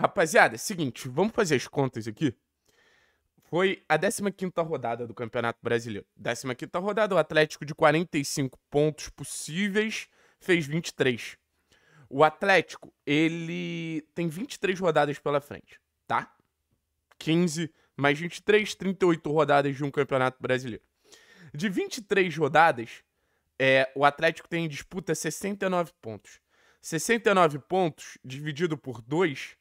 Rapaziada, é seguinte, vamos fazer as contas aqui. Foi a 15ª rodada do Campeonato Brasileiro. 15ª rodada, o Atlético de 45 pontos possíveis fez 23. O Atlético, ele tem 23 rodadas pela frente, tá? 15 mais 23, 38 rodadas de um Campeonato Brasileiro. De 23 rodadas, é, o Atlético tem em disputa 69 pontos. 69 pontos dividido por 2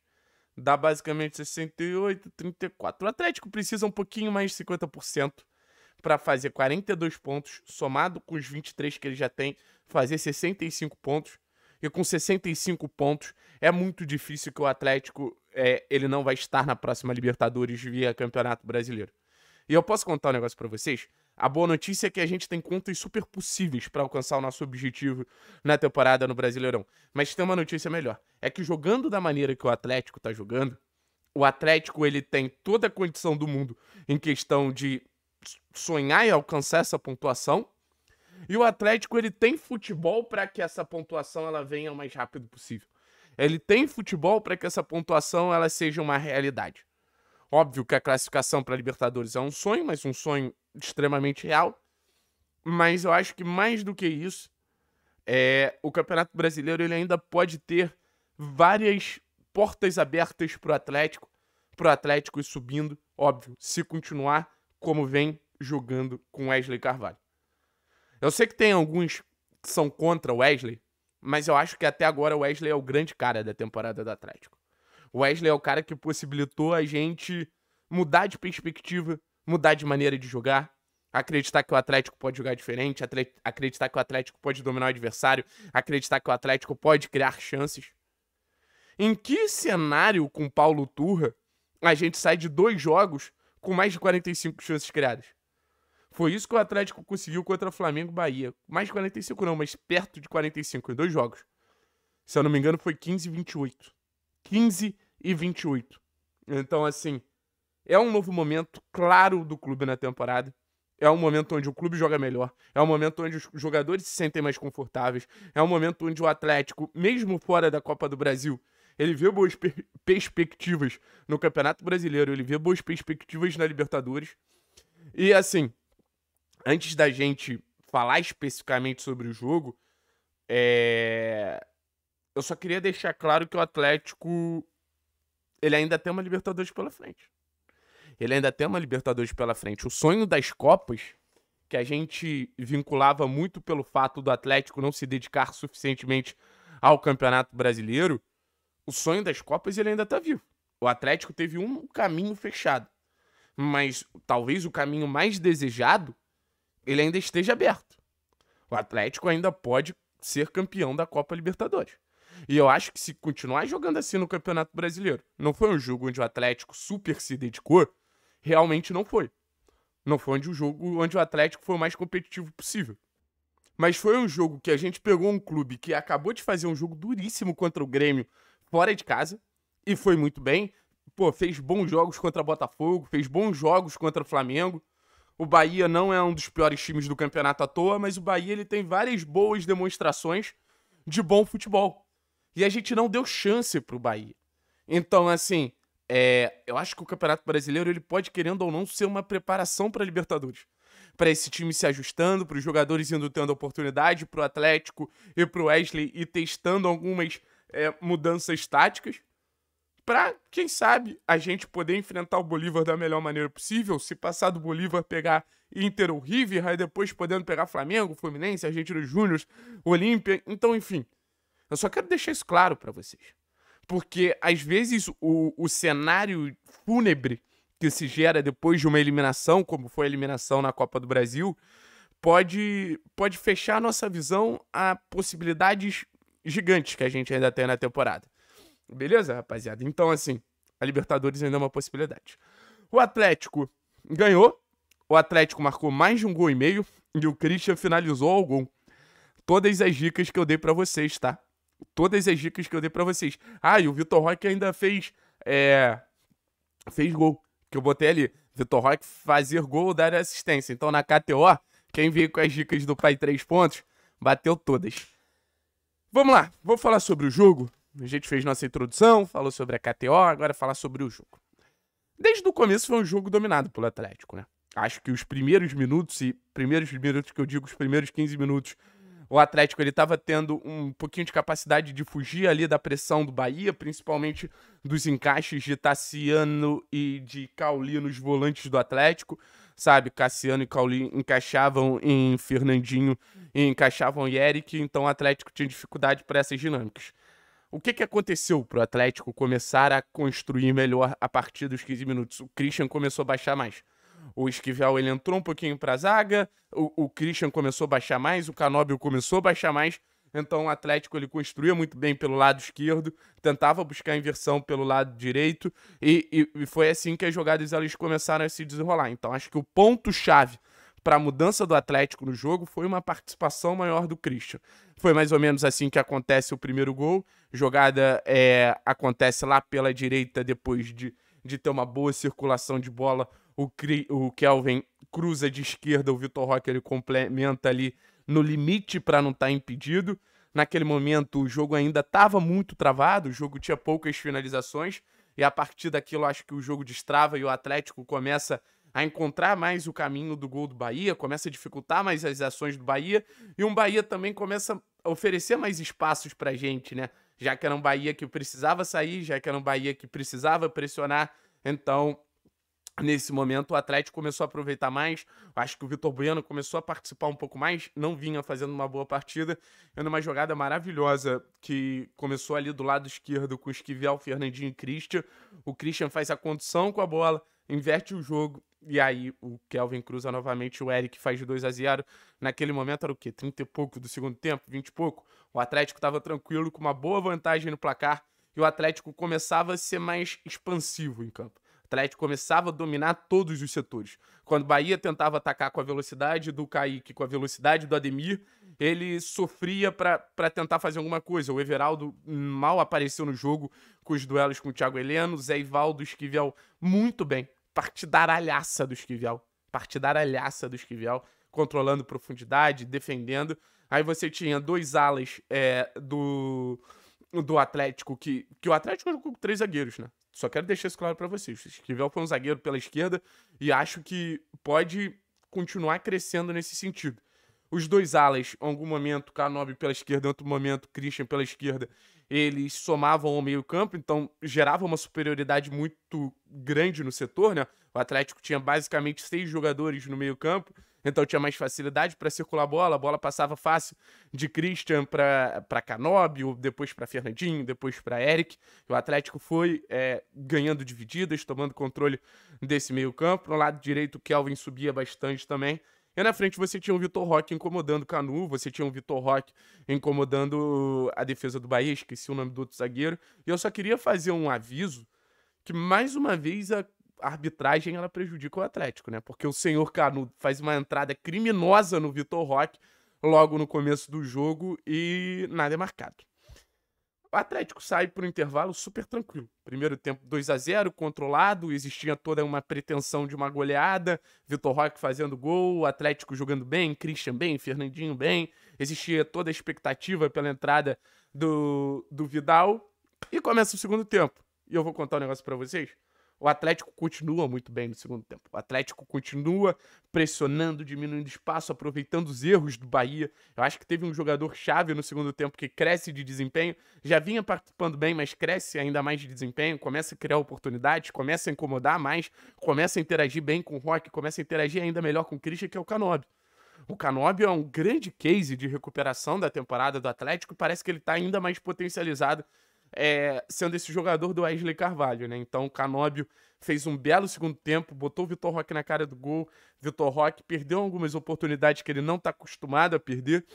Dá basicamente 68, 34. O Atlético precisa um pouquinho mais de 50% para fazer 42 pontos, somado com os 23 que ele já tem, fazer 65 pontos. E com 65 pontos é muito difícil que o Atlético é, ele não vai estar na próxima Libertadores via Campeonato Brasileiro. E eu posso contar um negócio para vocês? A boa notícia é que a gente tem contas super possíveis para alcançar o nosso objetivo na temporada no Brasileirão. Mas tem uma notícia melhor: é que jogando da maneira que o Atlético está jogando, o Atlético ele tem toda a condição do mundo em questão de sonhar e alcançar essa pontuação. E o Atlético ele tem futebol para que essa pontuação ela venha o mais rápido possível. Ele tem futebol para que essa pontuação ela seja uma realidade. Óbvio que a classificação para Libertadores é um sonho, mas um sonho extremamente real. Mas eu acho que mais do que isso, é, o Campeonato Brasileiro ele ainda pode ter várias portas abertas para o Atlético, para o Atlético ir subindo, óbvio, se continuar como vem jogando com Wesley Carvalho. Eu sei que tem alguns que são contra o Wesley, mas eu acho que até agora o Wesley é o grande cara da temporada do Atlético. O Wesley é o cara que possibilitou a gente mudar de perspectiva mudar de maneira de jogar, acreditar que o Atlético pode jogar diferente, acreditar que o Atlético pode dominar o adversário, acreditar que o Atlético pode criar chances. Em que cenário com Paulo Turra a gente sai de dois jogos com mais de 45 chances criadas? Foi isso que o Atlético conseguiu contra Flamengo e Bahia. Mais de 45 não, mas perto de 45 em dois jogos. Se eu não me engano, foi 15 e 28. 15 e 28. Então, assim, é um novo momento claro do clube na temporada. É um momento onde o clube joga melhor. É um momento onde os jogadores se sentem mais confortáveis. É um momento onde o Atlético, mesmo fora da Copa do Brasil, ele vê boas per perspectivas no Campeonato Brasileiro, ele vê boas perspectivas na Libertadores. E assim, antes da gente falar especificamente sobre o jogo, é... eu só queria deixar claro que o Atlético ele ainda tem uma Libertadores pela frente ele ainda tem uma Libertadores pela frente. O sonho das Copas, que a gente vinculava muito pelo fato do Atlético não se dedicar suficientemente ao Campeonato Brasileiro, o sonho das Copas ele ainda está vivo. O Atlético teve um caminho fechado, mas talvez o caminho mais desejado ele ainda esteja aberto. O Atlético ainda pode ser campeão da Copa Libertadores. E eu acho que se continuar jogando assim no Campeonato Brasileiro, não foi um jogo onde o Atlético super se dedicou, realmente não foi. Não foi onde o jogo, onde o Atlético foi o mais competitivo possível. Mas foi um jogo que a gente pegou um clube que acabou de fazer um jogo duríssimo contra o Grêmio fora de casa e foi muito bem. Pô, fez bons jogos contra o Botafogo, fez bons jogos contra o Flamengo. O Bahia não é um dos piores times do campeonato à toa, mas o Bahia ele tem várias boas demonstrações de bom futebol. E a gente não deu chance pro Bahia. Então, assim, é, eu acho que o Campeonato Brasileiro ele pode, querendo ou não, ser uma preparação para a Libertadores. Para esse time se ajustando, para os jogadores indo tendo oportunidade, para o Atlético e para o Wesley e testando algumas é, mudanças táticas. Para, quem sabe, a gente poder enfrentar o Bolívar da melhor maneira possível. Se passar do Bolívar, pegar Inter ou River, aí depois podendo pegar Flamengo, Fluminense, Argentina Júnior, Olímpia. Então, enfim, eu só quero deixar isso claro para vocês. Porque, às vezes, o, o cenário fúnebre que se gera depois de uma eliminação, como foi a eliminação na Copa do Brasil, pode, pode fechar nossa visão a possibilidades gigantes que a gente ainda tem na temporada. Beleza, rapaziada? Então, assim, a Libertadores ainda é uma possibilidade. O Atlético ganhou, o Atlético marcou mais de um gol e meio e o Christian finalizou o gol. Todas as dicas que eu dei para vocês, tá? todas as dicas que eu dei para vocês. Ah, e o Vitor Roque ainda fez. É, fez gol. Que eu botei ali. Vitor Roque fazer gol, dar assistência. Então na KTO, quem veio com as dicas do Pai três pontos, bateu todas. Vamos lá, vou falar sobre o jogo. A gente fez nossa introdução, falou sobre a KTO, agora falar sobre o jogo. Desde o começo foi um jogo dominado pelo Atlético, né? Acho que os primeiros minutos, e primeiros minutos que eu digo, os primeiros 15 minutos, o Atlético ele estava tendo um pouquinho de capacidade de fugir ali da pressão do Bahia, principalmente dos encaixes de Tassiano e de Cauli nos volantes do Atlético, sabe? Cassiano e Cauli encaixavam em Fernandinho e encaixavam em Eric, então o Atlético tinha dificuldade para essas dinâmicas. O que, que aconteceu para o Atlético começar a construir melhor a partir dos 15 minutos? O Christian começou a baixar mais o Esquivel ele entrou um pouquinho para a zaga, o, o Christian começou a baixar mais, o Canóbio começou a baixar mais, então o Atlético ele construía muito bem pelo lado esquerdo, tentava buscar inversão pelo lado direito e, e, e foi assim que as jogadas elas começaram a se desenrolar. Então acho que o ponto chave para a mudança do Atlético no jogo foi uma participação maior do Christian. Foi mais ou menos assim que acontece o primeiro gol. Jogada é, acontece lá pela direita depois de de ter uma boa circulação de bola. O, Cri, o Kelvin cruza de esquerda, o Vitor Roque ele complementa ali no limite para não estar tá impedido. Naquele momento o jogo ainda estava muito travado, o jogo tinha poucas finalizações e a partir daquilo acho que o jogo destrava e o Atlético começa a encontrar mais o caminho do gol do Bahia, começa a dificultar mais as ações do Bahia e um Bahia também começa a oferecer mais espaços para gente, né? já que era um Bahia que precisava sair, já que era um Bahia que precisava pressionar. Então, nesse momento, o Atlético começou a aproveitar mais. Acho que o Vitor Bueno começou a participar um pouco mais, não vinha fazendo uma boa partida. E é numa jogada maravilhosa que começou ali do lado esquerdo com o Esquivel, Fernandinho e Christian. O Christian faz a condução com a bola, inverte o jogo e aí o Kelvin cruza novamente, o Eric faz de 2 a 0 Naquele momento era o quê? 30 e pouco do segundo tempo? 20 e pouco? O Atlético estava tranquilo, com uma boa vantagem no placar, e o Atlético começava a ser mais expansivo em campo. O Atlético começava a dominar todos os setores. Quando o Bahia tentava atacar com a velocidade do Kaique, com a velocidade do Ademir, ele sofria para tentar fazer alguma coisa. O Everaldo mal apareceu no jogo com os duelos com o Thiago Heleno, Zé Ivaldo, Esquivel, muito bem partidaralhaça do Esquivel. Partidaralhaça do Esquivel, controlando profundidade, defendendo. Aí você tinha dois alas é, do, do Atlético, que, que o Atlético jogou com três zagueiros, né? Só quero deixar isso claro para vocês. O Esquivel foi um zagueiro pela esquerda e acho que pode continuar crescendo nesse sentido. Os dois alas, em algum momento, K9 pela esquerda, em outro momento, Christian pela esquerda eles somavam ao meio-campo, então gerava uma superioridade muito grande no setor, né? O Atlético tinha basicamente seis jogadores no meio-campo, então tinha mais facilidade para circular a bola, a bola passava fácil de Christian para Canóbio, depois para Fernandinho, depois para Eric. O Atlético foi é, ganhando divididas, tomando controle desse meio-campo. No lado direito, o Kelvin subia bastante também. E na frente você tinha o Vitor Roque incomodando o Canu, você tinha o Vitor Roque incomodando a defesa do Bahia, esqueci o nome do outro zagueiro. E eu só queria fazer um aviso que, mais uma vez, a arbitragem ela prejudica o Atlético, né? Porque o senhor Canu faz uma entrada criminosa no Vitor Roque logo no começo do jogo e nada é marcado. O Atlético sai para um intervalo super tranquilo. Primeiro tempo 2 a 0 controlado, existia toda uma pretensão de uma goleada. Vitor Roque fazendo gol, o Atlético jogando bem, Christian bem, Fernandinho bem. Existia toda a expectativa pela entrada do, do Vidal. E começa o segundo tempo. E eu vou contar um negócio para vocês. O Atlético continua muito bem no segundo tempo. O Atlético continua pressionando, diminuindo espaço, aproveitando os erros do Bahia. Eu acho que teve um jogador chave no segundo tempo que cresce de desempenho, já vinha participando bem, mas cresce ainda mais de desempenho, começa a criar oportunidades, começa a incomodar mais, começa a interagir bem com o Rock, começa a interagir ainda melhor com o Christian, que é o Canobi. O Canobi é um grande case de recuperação da temporada do Atlético e parece que ele está ainda mais potencializado é, sendo esse jogador do Wesley Carvalho, né? Então o Canóbio fez um belo segundo tempo, botou o Vitor Roque na cara do gol. Vitor Roque perdeu algumas oportunidades que ele não está acostumado a perder.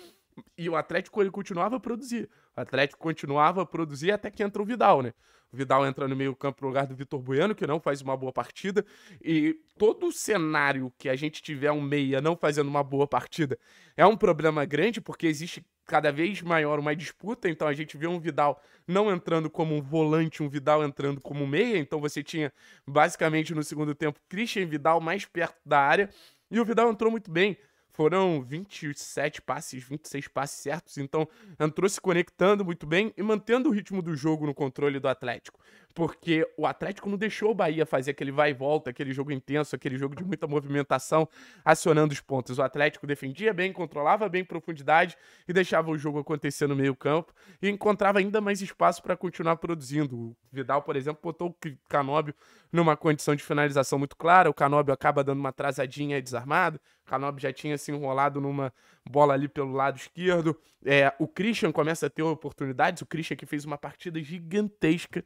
E o Atlético ele continuava a produzir. O Atlético continuava a produzir até que entra o Vidal, né? O Vidal entra no meio-campo no lugar do Vitor Bueno, que não faz uma boa partida. E todo o cenário que a gente tiver um meia não fazendo uma boa partida é um problema grande, porque existe cada vez maior uma disputa, então a gente vê um Vidal não entrando como um volante, um Vidal entrando como meia, então você tinha basicamente no segundo tempo Christian Vidal mais perto da área, e o Vidal entrou muito bem. Foram 27 passes, 26 passes certos, então entrou se conectando muito bem e mantendo o ritmo do jogo no controle do Atlético porque o Atlético não deixou o Bahia fazer aquele vai e volta, aquele jogo intenso, aquele jogo de muita movimentação, acionando os pontos. O Atlético defendia bem, controlava bem profundidade e deixava o jogo acontecer no meio-campo e encontrava ainda mais espaço para continuar produzindo. O Vidal, por exemplo, botou o Canóbio numa condição de finalização muito clara, o Canóbio acaba dando uma atrasadinha desarmado. O Canóbio já tinha se enrolado numa bola ali pelo lado esquerdo. É, o Christian começa a ter oportunidades. O Christian que fez uma partida gigantesca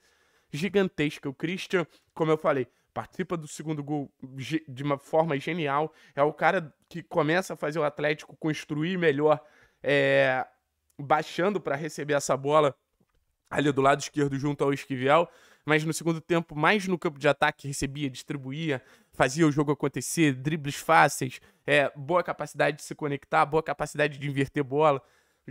gigantesca. O Christian, como eu falei, participa do segundo gol de uma forma genial. É o cara que começa a fazer o Atlético construir melhor, é, baixando para receber essa bola ali do lado esquerdo junto ao Esquivel. Mas no segundo tempo, mais no campo de ataque, recebia, distribuía, fazia o jogo acontecer, dribles fáceis, é, boa capacidade de se conectar, boa capacidade de inverter bola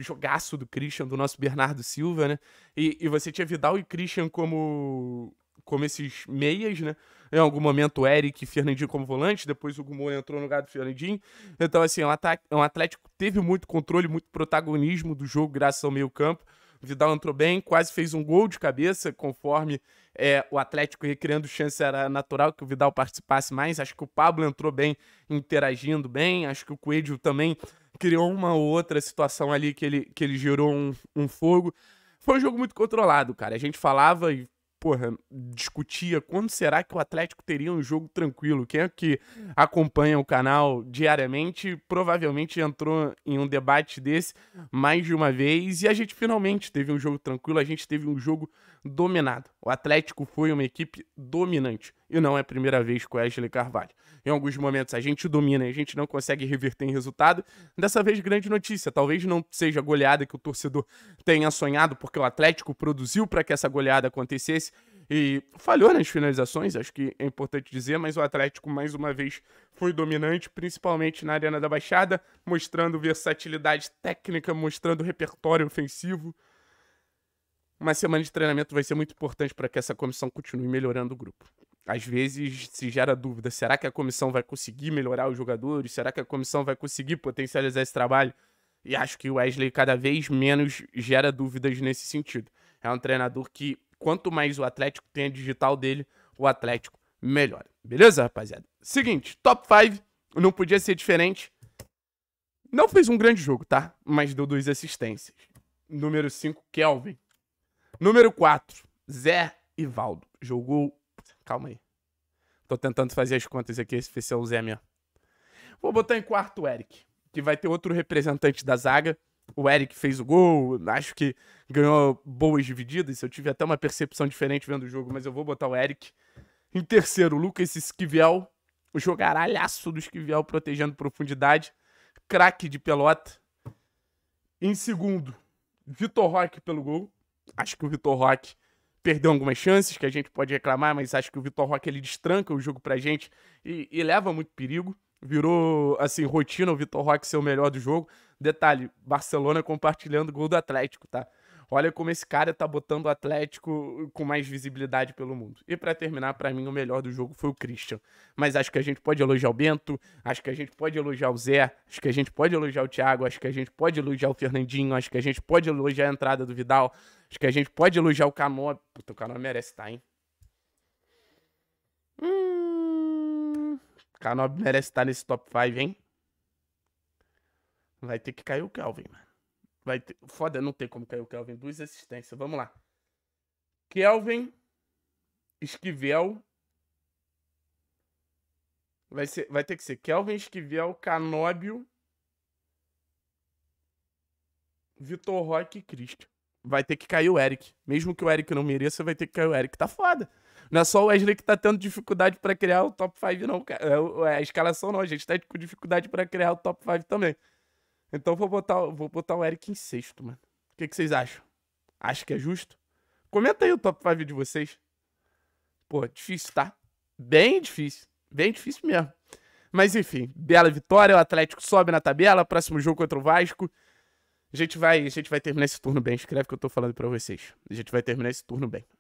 jogaço do Christian, do nosso Bernardo Silva, né? E, e você tinha Vidal e Christian como como esses meias, né? Em algum momento o Eric e Fernandinho como volante, depois o Gumor entrou no lugar do Fernandinho. Então, assim, o é é um Atlético teve muito controle, muito protagonismo do jogo, graças ao meio-campo. Vidal entrou bem, quase fez um gol de cabeça, conforme é, o Atlético recriando chance era natural que o Vidal participasse mais. Acho que o Pablo entrou bem, interagindo bem. Acho que o Coelho também criou uma outra situação ali que ele, que ele gerou um, um fogo. Foi um jogo muito controlado, cara. A gente falava e porra, discutia quando será que o Atlético teria um jogo tranquilo. Quem é que acompanha o canal diariamente provavelmente entrou em um debate desse mais de uma vez e a gente finalmente teve um jogo tranquilo, a gente teve um jogo dominado. O Atlético foi uma equipe dominante e não é a primeira vez com o Ashley Carvalho. Em alguns momentos a gente domina e a gente não consegue reverter em resultado. Dessa vez, grande notícia. Talvez não seja a goleada que o torcedor tenha sonhado, porque o Atlético produziu para que essa goleada acontecesse, e falhou nas finalizações, acho que é importante dizer, mas o Atlético mais uma vez foi dominante, principalmente na Arena da Baixada, mostrando versatilidade técnica, mostrando repertório ofensivo. Uma semana de treinamento vai ser muito importante para que essa comissão continue melhorando o grupo. Às vezes se gera dúvida: será que a comissão vai conseguir melhorar os jogadores? Será que a comissão vai conseguir potencializar esse trabalho? E acho que o Wesley cada vez menos gera dúvidas nesse sentido. É um treinador que Quanto mais o Atlético tem a digital dele, o Atlético melhora. Beleza, rapaziada? Seguinte, top 5 não podia ser diferente. Não fez um grande jogo, tá? Mas deu duas assistências. Número 5, Kelvin. Número 4, Zé Ivaldo. Jogou. Calma aí. Tô tentando fazer as contas aqui, esse foi o Zé mesmo. Vou botar em quarto o Eric, que vai ter outro representante da zaga o Eric fez o gol, acho que ganhou boas divididas. Eu tive até uma percepção diferente vendo o jogo, mas eu vou botar o Eric. Em terceiro, o Lucas Esquivel, o jogaralhaço do Esquivel protegendo profundidade, craque de pelota. Em segundo, Vitor Roque pelo gol. Acho que o Vitor Roque perdeu algumas chances que a gente pode reclamar, mas acho que o Vitor Roque ele destranca o jogo pra gente e, e leva muito perigo. Virou, assim, rotina o Vitor Roque ser o melhor do jogo. Detalhe, Barcelona compartilhando gol do Atlético, tá? Olha como esse cara tá botando o Atlético com mais visibilidade pelo mundo. E para terminar, para mim, o melhor do jogo foi o Christian. Mas acho que a gente pode elogiar o Bento, acho que a gente pode elogiar o Zé, acho que a gente pode elogiar o Thiago, acho que a gente pode elogiar o Fernandinho, acho que a gente pode elogiar a entrada do Vidal, acho que a gente pode elogiar o Camor Puta, o Canoa merece estar, tá, hein? Hum k merece estar nesse top 5, hein? Vai ter que cair o Kelvin, mano. Vai ter... Foda, não tem como cair o Kelvin. Duas assistências. Vamos lá. Kelvin, Esquivel. Vai, ser... Vai ter que ser Kelvin, Esquivel, Canóbio, Vitor Roque e Christian. Vai ter que cair o Eric. Mesmo que o Eric não mereça, vai ter que cair o Eric. Tá foda. Não é só o Wesley que tá tendo dificuldade para criar o top 5, não. É, é a escalação, não. A gente tá com dificuldade para criar o top 5 também. Então vou botar, vou botar o Eric em sexto, mano. O que, que vocês acham? Acho que é justo? Comenta aí o top 5 de vocês. Pô, difícil, tá? Bem difícil. Bem difícil mesmo. Mas enfim, bela vitória. O Atlético sobe na tabela. Próximo jogo contra o Vasco. A gente vai, a gente vai terminar esse turno bem. Escreve o que eu tô falando para vocês. A gente vai terminar esse turno bem.